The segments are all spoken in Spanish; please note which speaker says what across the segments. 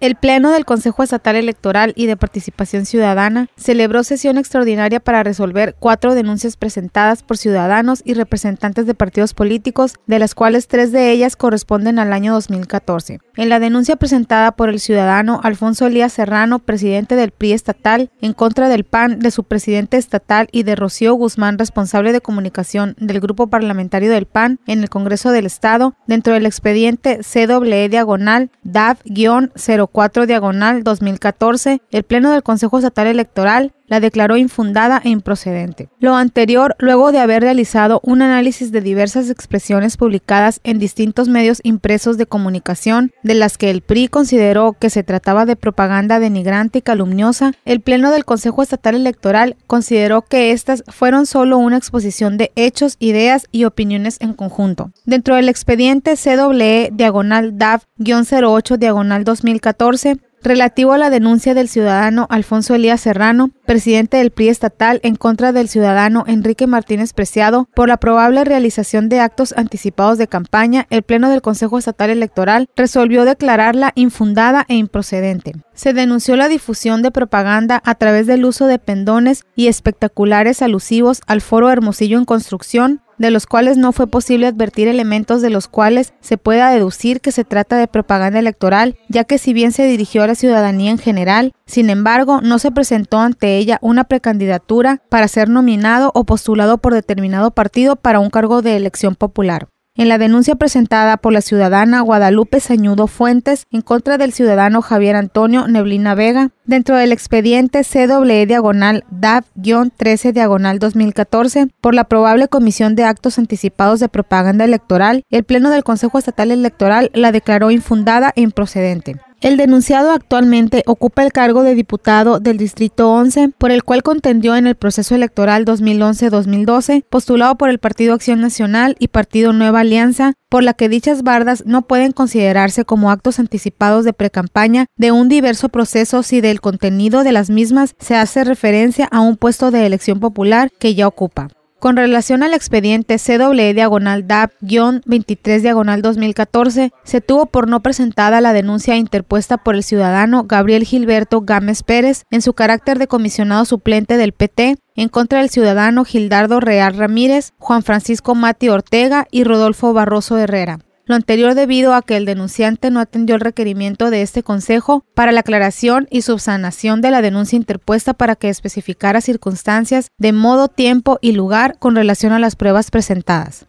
Speaker 1: El Pleno del Consejo Estatal Electoral y de Participación Ciudadana celebró sesión extraordinaria para resolver cuatro denuncias presentadas por ciudadanos y representantes de partidos políticos, de las cuales tres de ellas corresponden al año 2014. En la denuncia presentada por el ciudadano Alfonso Elías Serrano, presidente del PRI estatal, en contra del PAN, de su presidente estatal y de Rocío Guzmán, responsable de comunicación del grupo parlamentario del PAN en el Congreso del Estado, dentro del expediente CWE diagonal DAF-0 4 diagonal 2014, el Pleno del Consejo Estatal Electoral la declaró infundada e improcedente. Lo anterior, luego de haber realizado un análisis de diversas expresiones publicadas en distintos medios impresos de comunicación, de las que el PRI consideró que se trataba de propaganda denigrante y calumniosa, el Pleno del Consejo Estatal Electoral consideró que estas fueron solo una exposición de hechos, ideas y opiniones en conjunto. Dentro del expediente CWE diagonal DAF-08 diagonal 2014, relativo a la denuncia del ciudadano Alfonso Elías Serrano, presidente del PRI estatal, en contra del ciudadano Enrique Martínez Preciado por la probable realización de actos anticipados de campaña, el Pleno del Consejo Estatal Electoral resolvió declararla infundada e improcedente. Se denunció la difusión de propaganda a través del uso de pendones y espectaculares alusivos al Foro Hermosillo en Construcción, de los cuales no fue posible advertir elementos de los cuales se pueda deducir que se trata de propaganda electoral, ya que si bien se dirigió a la ciudadanía en general, sin embargo, no se presentó ante ella una precandidatura para ser nominado o postulado por determinado partido para un cargo de elección popular. En la denuncia presentada por la ciudadana Guadalupe Sañudo Fuentes en contra del ciudadano Javier Antonio Neblina Vega, dentro del expediente CWE diagonal DAF-13 diagonal 2014 por la probable comisión de actos anticipados de propaganda electoral, el Pleno del Consejo Estatal Electoral la declaró infundada e improcedente. El denunciado actualmente ocupa el cargo de diputado del Distrito 11, por el cual contendió en el proceso electoral 2011-2012, postulado por el Partido Acción Nacional y Partido Nueva Alianza, por la que dichas bardas no pueden considerarse como actos anticipados de precampaña de un diverso proceso si del contenido de las mismas se hace referencia a un puesto de elección popular que ya ocupa. Con relación al expediente cw diagonal DAP-23 diagonal 2014, se tuvo por no presentada la denuncia interpuesta por el ciudadano Gabriel Gilberto Gámez Pérez en su carácter de comisionado suplente del PT en contra del ciudadano Gildardo Real Ramírez, Juan Francisco Mati Ortega y Rodolfo Barroso Herrera. Lo anterior debido a que el denunciante no atendió el requerimiento de este consejo para la aclaración y subsanación de la denuncia interpuesta para que especificara circunstancias de modo, tiempo y lugar con relación a las pruebas presentadas.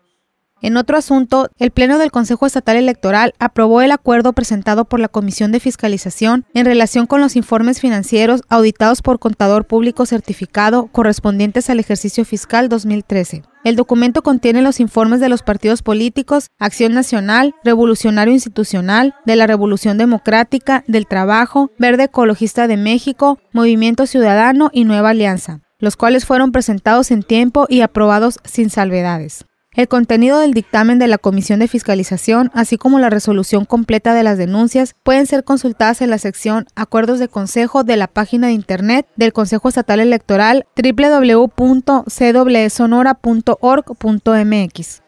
Speaker 1: En otro asunto, el Pleno del Consejo Estatal Electoral aprobó el acuerdo presentado por la Comisión de Fiscalización en relación con los informes financieros auditados por contador público certificado correspondientes al ejercicio fiscal 2013. El documento contiene los informes de los partidos políticos, Acción Nacional, Revolucionario Institucional, de la Revolución Democrática, del Trabajo, Verde Ecologista de México, Movimiento Ciudadano y Nueva Alianza, los cuales fueron presentados en tiempo y aprobados sin salvedades. El contenido del dictamen de la Comisión de Fiscalización, así como la resolución completa de las denuncias, pueden ser consultadas en la sección Acuerdos de Consejo de la página de Internet del Consejo Estatal Electoral www.cwsonora.org.mx.